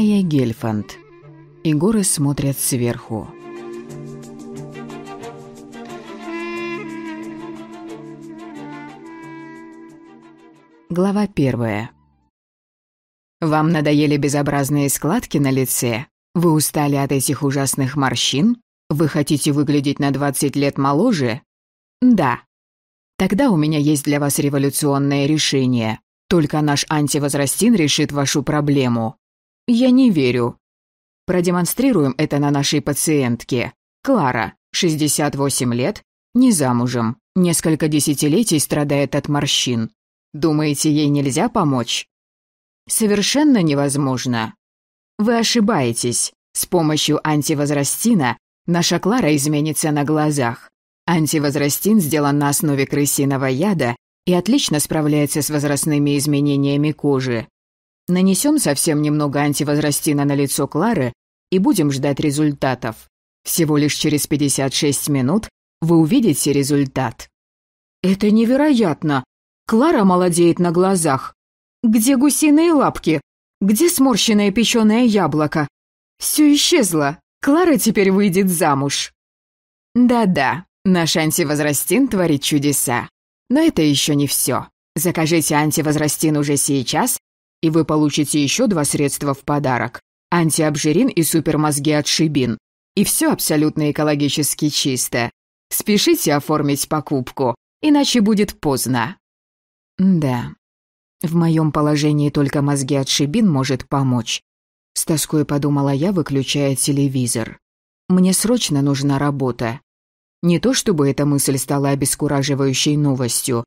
Майя Гельфанд. И горы смотрят сверху. Глава первая. Вам надоели безобразные складки на лице? Вы устали от этих ужасных морщин? Вы хотите выглядеть на 20 лет моложе? Да. Тогда у меня есть для вас революционное решение. Только наш антивозрастин решит вашу проблему. Я не верю. Продемонстрируем это на нашей пациентке. Клара, 68 лет, не замужем, несколько десятилетий страдает от морщин. Думаете, ей нельзя помочь? Совершенно невозможно. Вы ошибаетесь. С помощью антивозрастина наша Клара изменится на глазах. Антивозрастин сделан на основе крысиного яда и отлично справляется с возрастными изменениями кожи. Нанесем совсем немного антивозрастина на лицо Клары и будем ждать результатов. Всего лишь через 56 минут вы увидите результат. Это невероятно! Клара молодеет на глазах. Где гусиные лапки? Где сморщенное печеное яблоко? Все исчезло. Клара теперь выйдет замуж. Да-да, наш антивозрастин творит чудеса. Но это еще не все. Закажите антивозрастин уже сейчас и вы получите еще два средства в подарок – антиобжирин и супермозги от Шибин. И все абсолютно экологически чисто. Спешите оформить покупку, иначе будет поздно. Да, в моем положении только мозги от Шибин может помочь. С тоской подумала я, выключая телевизор. Мне срочно нужна работа. Не то чтобы эта мысль стала обескураживающей новостью.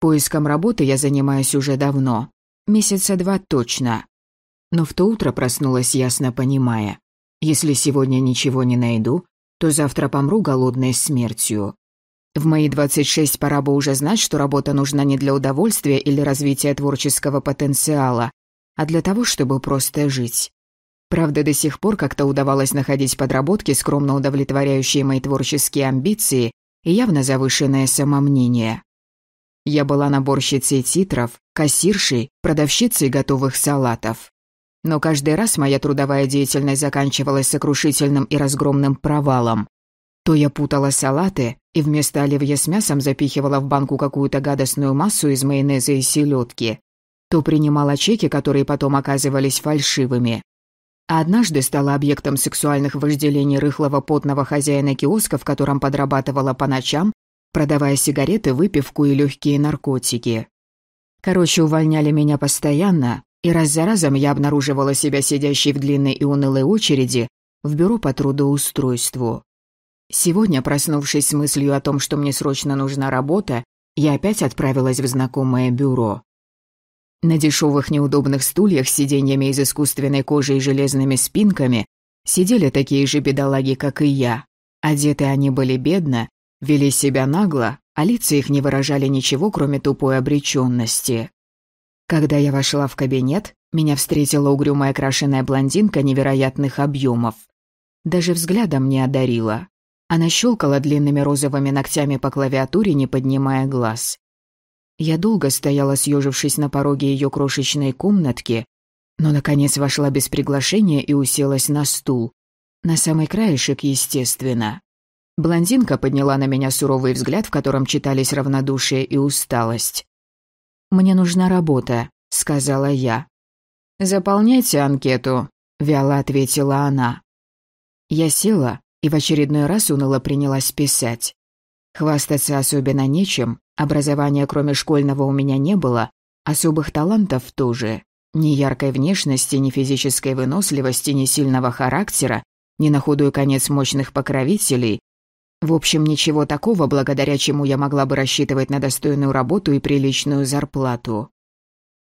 Поиском работы я занимаюсь уже давно. Месяца два точно. Но в то утро проснулась, ясно понимая. Если сегодня ничего не найду, то завтра помру голодной смертью. В мои 26 пора бы уже знать, что работа нужна не для удовольствия или развития творческого потенциала, а для того, чтобы просто жить. Правда, до сих пор как-то удавалось находить подработки, скромно удовлетворяющие мои творческие амбиции и явно завышенное самомнение. Я была наборщицей титров, кассиршей, продавщицей готовых салатов. Но каждый раз моя трудовая деятельность заканчивалась сокрушительным и разгромным провалом. То я путала салаты и вместо оливье с мясом запихивала в банку какую-то гадостную массу из майонеза и селедки, то принимала чеки, которые потом оказывались фальшивыми. А однажды стала объектом сексуальных вожделений рыхлого потного хозяина киоска, в котором подрабатывала по ночам, продавая сигареты, выпивку и легкие наркотики. Короче, увольняли меня постоянно, и раз за разом я обнаруживала себя сидящей в длинной и унылой очереди в бюро по трудоустройству. Сегодня, проснувшись с мыслью о том, что мне срочно нужна работа, я опять отправилась в знакомое бюро. На дешевых неудобных стульях с сиденьями из искусственной кожи и железными спинками сидели такие же бедолаги, как и я. Одеты они были бедно, Вели себя нагло, а лица их не выражали ничего, кроме тупой обречённости. Когда я вошла в кабинет, меня встретила угрюмая крашеная блондинка невероятных объёмов. Даже взглядом не одарила. Она щёлкала длинными розовыми ногтями по клавиатуре, не поднимая глаз. Я долго стояла, съежившись на пороге её крошечной комнатки, но, наконец, вошла без приглашения и уселась на стул. На самый краешек, естественно. Блондинка подняла на меня суровый взгляд, в котором читались равнодушие и усталость. «Мне нужна работа», — сказала я. «Заполняйте анкету», — вяло ответила она. Я села и в очередной раз уныло принялась писать. Хвастаться особенно нечем, образования кроме школьного у меня не было, особых талантов тоже. Ни яркой внешности, ни физической выносливости, ни сильного характера, ни на худой конец мощных покровителей, в общем, ничего такого, благодаря чему я могла бы рассчитывать на достойную работу и приличную зарплату.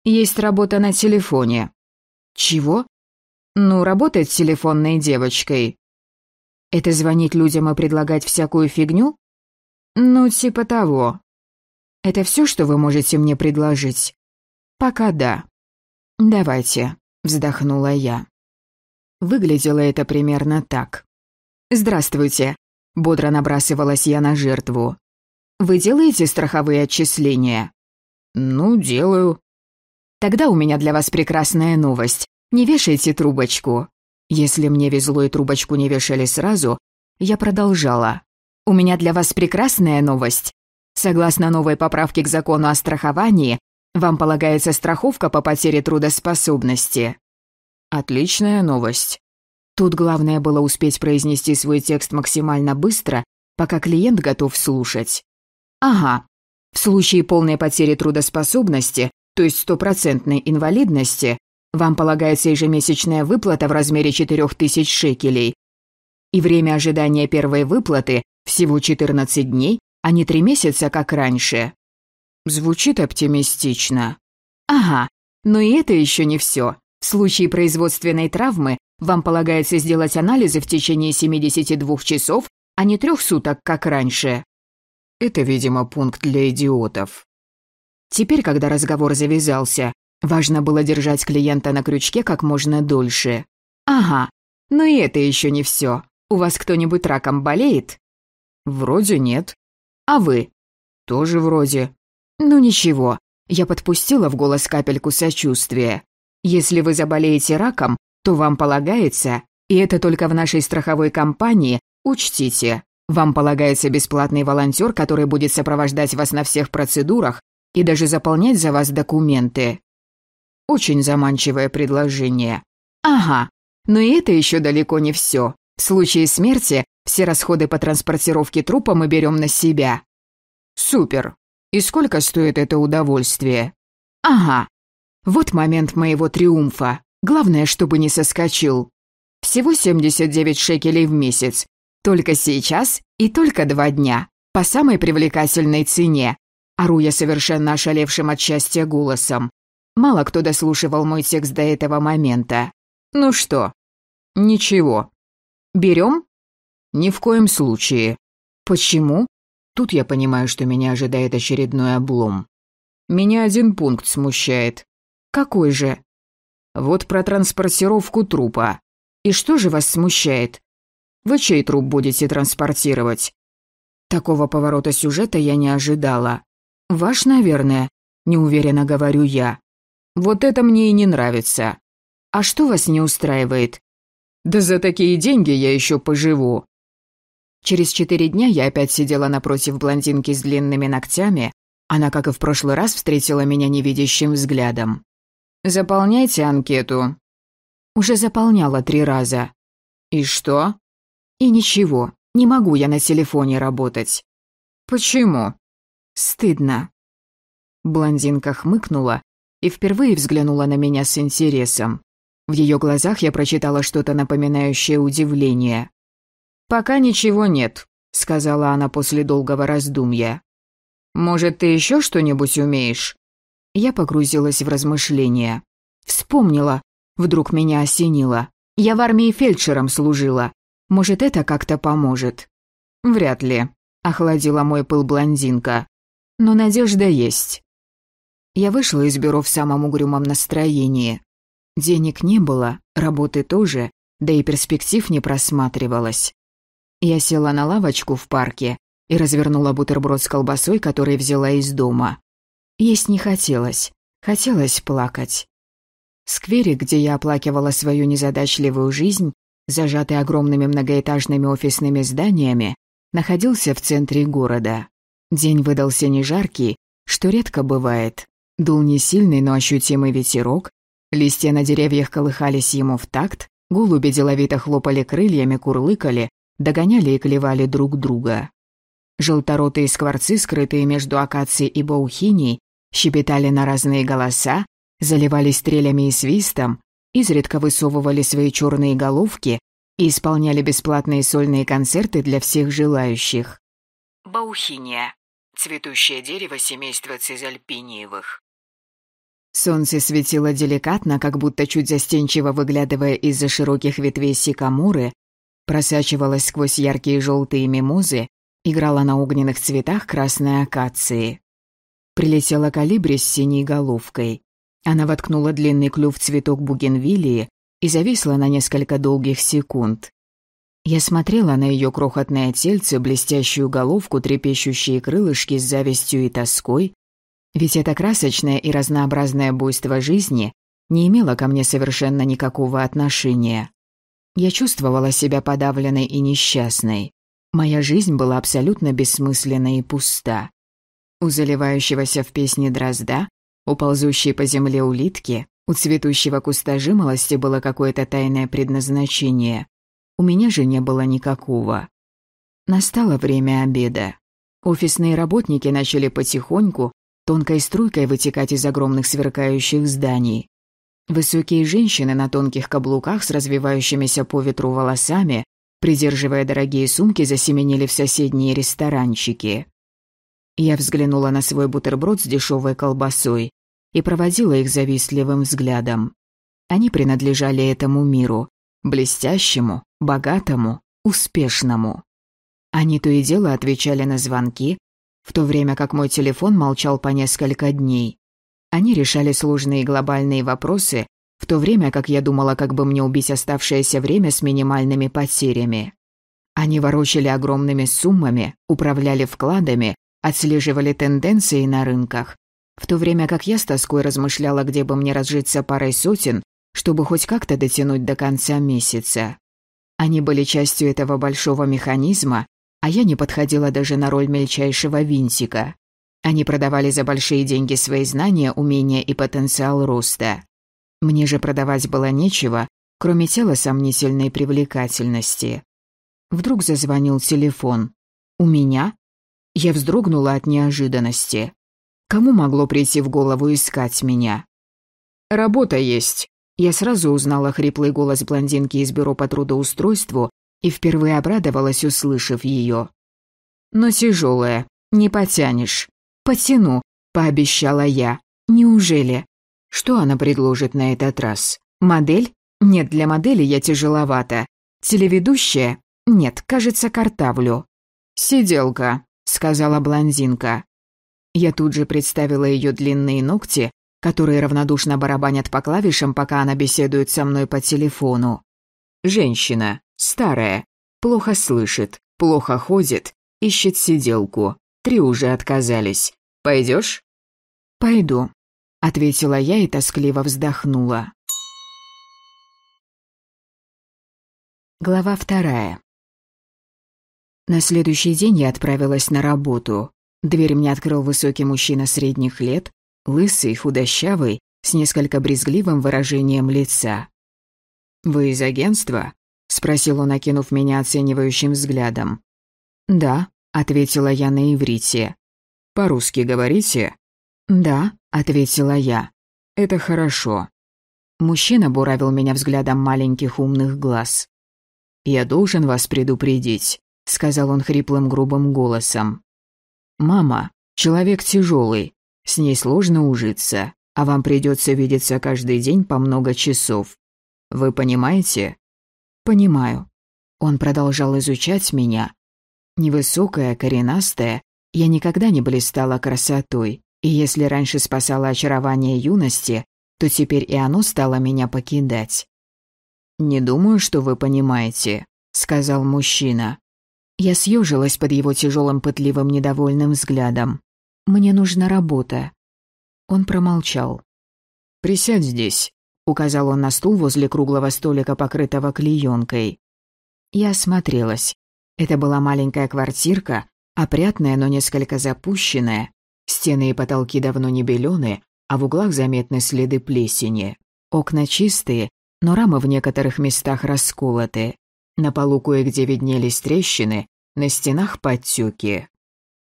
Есть работа на телефоне. Чего? Ну, работать телефонной девочкой. Это звонить людям и предлагать всякую фигню? Ну, типа того. Это все, что вы можете мне предложить? Пока да. Давайте, вздохнула я. Выглядело это примерно так. Здравствуйте. Бодро набрасывалась я на жертву. «Вы делаете страховые отчисления?» «Ну, делаю». «Тогда у меня для вас прекрасная новость. Не вешайте трубочку». Если мне везло и трубочку не вешали сразу, я продолжала. «У меня для вас прекрасная новость. Согласно новой поправке к закону о страховании, вам полагается страховка по потере трудоспособности». «Отличная новость». Тут главное было успеть произнести свой текст максимально быстро, пока клиент готов слушать. Ага. В случае полной потери трудоспособности, то есть стопроцентной инвалидности, вам полагается ежемесячная выплата в размере 4000 шекелей. И время ожидания первой выплаты всего 14 дней, а не 3 месяца, как раньше. Звучит оптимистично. Ага, но и это еще не все. В случае производственной травмы вам полагается сделать анализы в течение 72 часов, а не трех суток, как раньше. Это, видимо, пункт для идиотов. Теперь, когда разговор завязался, важно было держать клиента на крючке как можно дольше. Ага, но и это еще не все. У вас кто-нибудь раком болеет? Вроде нет. А вы? Тоже вроде. Ну ничего, я подпустила в голос капельку сочувствия. Если вы заболеете раком, то вам полагается, и это только в нашей страховой компании, учтите, вам полагается бесплатный волонтер, который будет сопровождать вас на всех процедурах и даже заполнять за вас документы. Очень заманчивое предложение. Ага, но и это еще далеко не все. В случае смерти все расходы по транспортировке трупа мы берем на себя. Супер. И сколько стоит это удовольствие? Ага. Вот момент моего триумфа. Главное, чтобы не соскочил. Всего 79 шекелей в месяц. Только сейчас и только два дня. По самой привлекательной цене. Ору я совершенно ошалевшим от счастья голосом. Мало кто дослушивал мой текст до этого момента. Ну что? Ничего. Берем? Ни в коем случае. Почему? Тут я понимаю, что меня ожидает очередной облом. Меня один пункт смущает. Какой же? Вот про транспортировку трупа. И что же вас смущает? Вы чей труп будете транспортировать? Такого поворота сюжета я не ожидала. Ваш, наверное, неуверенно говорю я. Вот это мне и не нравится. А что вас не устраивает? Да за такие деньги я еще поживу. Через четыре дня я опять сидела напротив блондинки с длинными ногтями. Она, как и в прошлый раз, встретила меня невидящим взглядом. Заполняйте анкету. Уже заполняла три раза. И что? И ничего. Не могу я на телефоне работать. Почему? Стыдно. Блондинка хмыкнула и впервые взглянула на меня с интересом. В ее глазах я прочитала что-то напоминающее удивление. «Пока ничего нет», — сказала она после долгого раздумья. «Может, ты еще что-нибудь умеешь?» Я погрузилась в размышления. Вспомнила. Вдруг меня осенило. Я в армии фельдшером служила. Может, это как-то поможет? Вряд ли. Охладила мой пыл блондинка. Но надежда есть. Я вышла из бюро в самом угрюмом настроении. Денег не было, работы тоже, да и перспектив не просматривалось. Я села на лавочку в парке и развернула бутерброд с колбасой, который взяла из дома. Есть не хотелось. Хотелось плакать. Скверик, где я оплакивала свою незадачливую жизнь, зажатый огромными многоэтажными офисными зданиями, находился в центре города. День выдался не жаркий, что редко бывает. Дул не сильный, но ощутимый ветерок, листья на деревьях колыхались ему в такт, голуби деловито хлопали крыльями, курлыкали, догоняли и клевали друг друга. Желторотые скворцы, скрытые между акацией и баухиней, щебетали на разные голоса, заливались стрелями и свистом, изредка высовывали свои черные головки и исполняли бесплатные сольные концерты для всех желающих. Баухиния. Цветущее дерево семейства цизальпиниевых. Солнце светило деликатно, как будто чуть застенчиво выглядывая из-за широких ветвей сикамуры, просачивалось сквозь яркие желтые мимозы, играла на огненных цветах красной акации прилетела калибри с синей головкой. Она воткнула длинный клюв в цветок бугенвилии и зависла на несколько долгих секунд. Я смотрела на ее крохотное тельце, блестящую головку, трепещущие крылышки с завистью и тоской, ведь это красочное и разнообразное буйство жизни не имело ко мне совершенно никакого отношения. Я чувствовала себя подавленной и несчастной. Моя жизнь была абсолютно бессмысленна и пуста у заливающегося в песне дрозда, у ползущей по земле улитки, у цветущего куста жимолости было какое-то тайное предназначение. У меня же не было никакого. Настало время обеда. Офисные работники начали потихоньку, тонкой струйкой вытекать из огромных сверкающих зданий. Высокие женщины на тонких каблуках с развивающимися по ветру волосами, придерживая дорогие сумки, засеменили в соседние ресторанчики. Я взглянула на свой бутерброд с дешевой колбасой и проводила их завистливым взглядом. Они принадлежали этому миру, блестящему, богатому, успешному. Они то и дело отвечали на звонки, в то время как мой телефон молчал по несколько дней. Они решали сложные глобальные вопросы, в то время как я думала, как бы мне убить оставшееся время с минимальными потерями. Они ворочали огромными суммами, управляли вкладами, отслеживали тенденции на рынках, в то время как я с тоской размышляла, где бы мне разжиться парой сотен, чтобы хоть как-то дотянуть до конца месяца. Они были частью этого большого механизма, а я не подходила даже на роль мельчайшего винтика. Они продавали за большие деньги свои знания, умения и потенциал роста. Мне же продавать было нечего, кроме тела сомнительной привлекательности. Вдруг зазвонил телефон. У меня я вздрогнула от неожиданности. Кому могло прийти в голову искать меня? «Работа есть». Я сразу узнала хриплый голос блондинки из бюро по трудоустройству и впервые обрадовалась, услышав ее. «Но тяжелая. Не потянешь». «Потяну», — пообещала я. «Неужели?» Что она предложит на этот раз? Модель? Нет, для модели я тяжеловата. Телеведущая? Нет, кажется, картавлю. Сиделка сказала блондинка. Я тут же представила ее длинные ногти, которые равнодушно барабанят по клавишам, пока она беседует со мной по телефону. Женщина, старая, плохо слышит, плохо ходит, ищет сиделку. Три уже отказались. Пойдешь? Пойду, ответила я и тоскливо вздохнула. Глава вторая. На следующий день я отправилась на работу. Дверь мне открыл высокий мужчина средних лет, лысый, худощавый, с несколько брезгливым выражением лица. «Вы из агентства?» — спросил он, окинув меня оценивающим взглядом. «Да», — ответила я на иврите. «По-русски говорите?» «Да», — ответила я. «Это хорошо». Мужчина буравил меня взглядом маленьких умных глаз. «Я должен вас предупредить. — сказал он хриплым грубым голосом. «Мама, человек тяжелый, с ней сложно ужиться, а вам придется видеться каждый день по много часов. Вы понимаете?» «Понимаю». Он продолжал изучать меня. Невысокая, коренастая, я никогда не блистала красотой, и если раньше спасала очарование юности, то теперь и оно стало меня покидать. «Не думаю, что вы понимаете», — сказал мужчина. Я съежилась под его тяжелым пытливым недовольным взглядом. «Мне нужна работа». Он промолчал. «Присядь здесь», — указал он на стул возле круглого столика, покрытого клеенкой. Я осмотрелась. Это была маленькая квартирка, опрятная, но несколько запущенная. Стены и потолки давно не белены, а в углах заметны следы плесени. Окна чистые, но рамы в некоторых местах расколоты. На полу кое-где виднелись трещины, на стенах подтюки.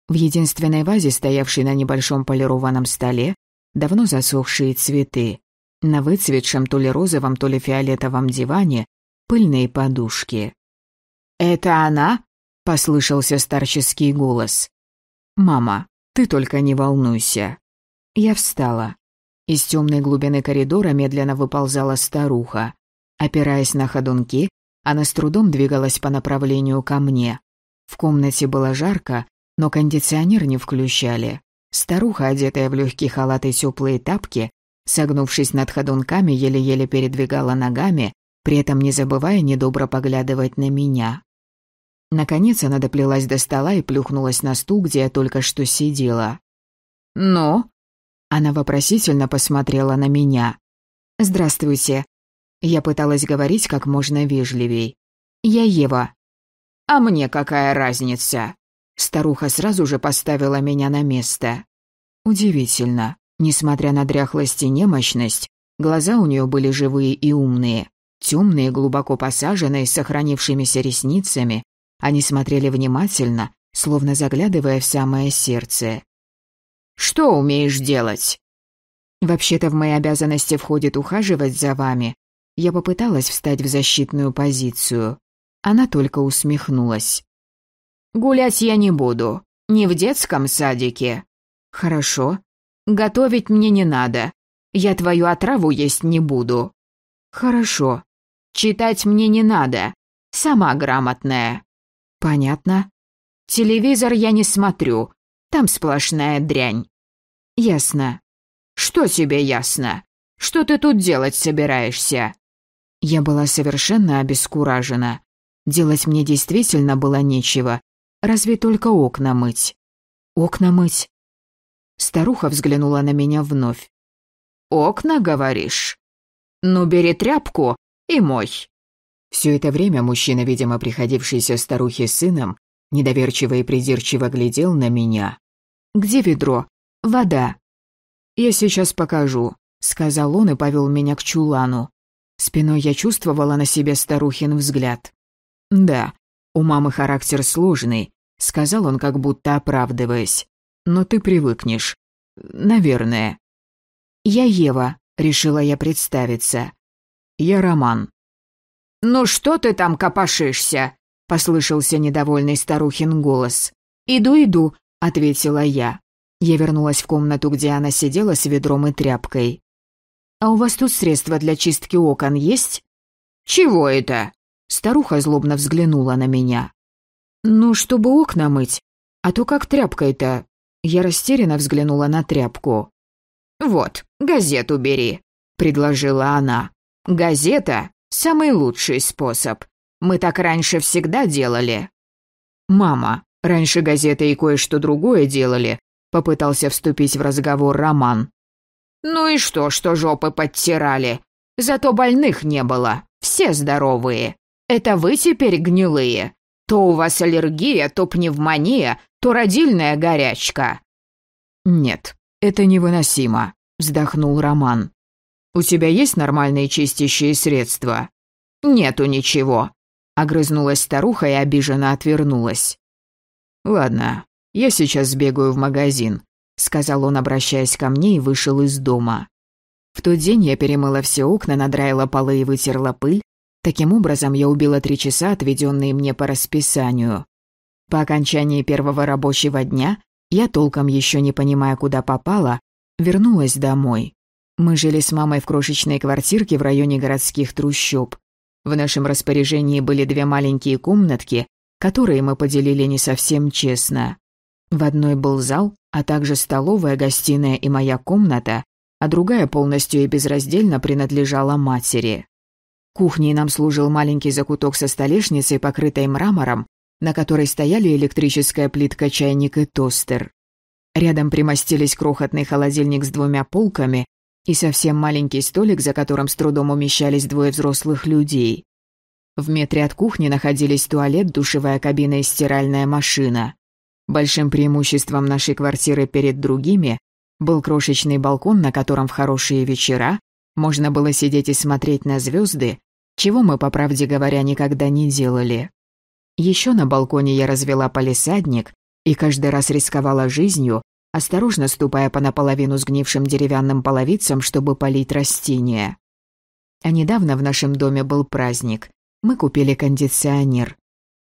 В единственной вазе, стоявшей на небольшом полированном столе, давно засохшие цветы. На выцветшем то ли розовом, то ли фиолетовом диване пыльные подушки. «Это она?» — послышался старческий голос. «Мама, ты только не волнуйся». Я встала. Из темной глубины коридора медленно выползала старуха. Опираясь на ходунки, она с трудом двигалась по направлению ко мне. В комнате было жарко, но кондиционер не включали. Старуха, одетая в легкий халат и теплые тапки, согнувшись над ходунками, еле-еле передвигала ногами, при этом не забывая недобро поглядывать на меня. Наконец она доплелась до стола и плюхнулась на стул, где я только что сидела. Но Она вопросительно посмотрела на меня. «Здравствуйте. Я пыталась говорить как можно вежливей. «Я Ева». «А мне какая разница?» Старуха сразу же поставила меня на место. Удивительно. Несмотря на дряхлость и немощность, глаза у нее были живые и умные. Темные, глубоко посаженные, с сохранившимися ресницами, они смотрели внимательно, словно заглядывая в самое сердце. «Что умеешь делать?» «Вообще-то в мои обязанности входит ухаживать за вами, я попыталась встать в защитную позицию. Она только усмехнулась. «Гулять я не буду. Не в детском садике». «Хорошо. Готовить мне не надо. Я твою отраву есть не буду». «Хорошо. Читать мне не надо. Сама грамотная». «Понятно. Телевизор я не смотрю. Там сплошная дрянь». «Ясно». «Что тебе ясно? Что ты тут делать собираешься?» Я была совершенно обескуражена. Делать мне действительно было нечего. Разве только окна мыть? Окна мыть? Старуха взглянула на меня вновь. «Окна, говоришь? Ну, бери тряпку и мой». Все это время мужчина, видимо, приходившийся старухе сыном, недоверчиво и придирчиво глядел на меня. «Где ведро? Вода». «Я сейчас покажу», — сказал он и повел меня к чулану. Спиной я чувствовала на себе старухин взгляд. «Да, у мамы характер сложный», — сказал он, как будто оправдываясь. «Но ты привыкнешь. Наверное». «Я Ева», — решила я представиться. «Я Роман». «Ну что ты там копошишься?» — послышался недовольный старухин голос. «Иду, иду», — ответила я. Я вернулась в комнату, где она сидела с ведром и тряпкой. «А у вас тут средства для чистки окон есть?» «Чего это?» Старуха злобно взглянула на меня. «Ну, чтобы окна мыть, а то как тряпкой-то?» Я растерянно взглянула на тряпку. «Вот, газету бери», — предложила она. «Газета — самый лучший способ. Мы так раньше всегда делали». «Мама, раньше газеты и кое-что другое делали», — попытался вступить в разговор Роман. Ну и что, что жопы подтирали? Зато больных не было. Все здоровые. Это вы теперь гнилые. То у вас аллергия, то пневмония, то родильная горячка. Нет, это невыносимо, вздохнул Роман. У тебя есть нормальные чистящие средства? Нету ничего. Огрызнулась старуха и обиженно отвернулась. Ладно, я сейчас сбегаю в магазин сказал он, обращаясь ко мне, и вышел из дома. В тот день я перемыла все окна, надраила полы и вытерла пыль. Таким образом, я убила три часа, отведенные мне по расписанию. По окончании первого рабочего дня я, толком еще не понимая, куда попала, вернулась домой. Мы жили с мамой в крошечной квартирке в районе городских трущоб. В нашем распоряжении были две маленькие комнатки, которые мы поделили не совсем честно. В одной был зал, а также столовая, гостиная и моя комната, а другая полностью и безраздельно принадлежала матери. Кухней нам служил маленький закуток со столешницей, покрытой мрамором, на которой стояли электрическая плитка, чайник и тостер. Рядом примостились крохотный холодильник с двумя полками и совсем маленький столик, за которым с трудом умещались двое взрослых людей. В метре от кухни находились туалет, душевая кабина и стиральная машина. Большим преимуществом нашей квартиры перед другими был крошечный балкон, на котором в хорошие вечера можно было сидеть и смотреть на звезды, чего мы, по правде говоря, никогда не делали. Еще на балконе я развела полисадник и каждый раз рисковала жизнью, осторожно ступая по наполовину сгнившим деревянным половицам, чтобы полить растения. А недавно в нашем доме был праздник. Мы купили кондиционер.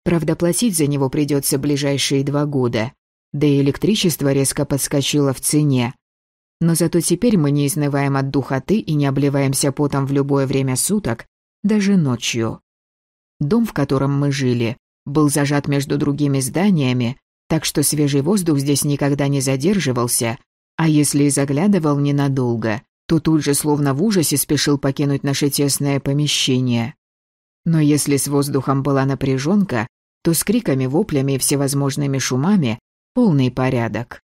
Правда, платить за него придется ближайшие два года. Да и электричество резко подскочило в цене. Но зато теперь мы не изнываем от духоты и не обливаемся потом в любое время суток, даже ночью. Дом, в котором мы жили, был зажат между другими зданиями, так что свежий воздух здесь никогда не задерживался, а если и заглядывал ненадолго, то тут же словно в ужасе спешил покинуть наше тесное помещение. Но если с воздухом была напряженка, то с криками, воплями и всевозможными шумами полный порядок.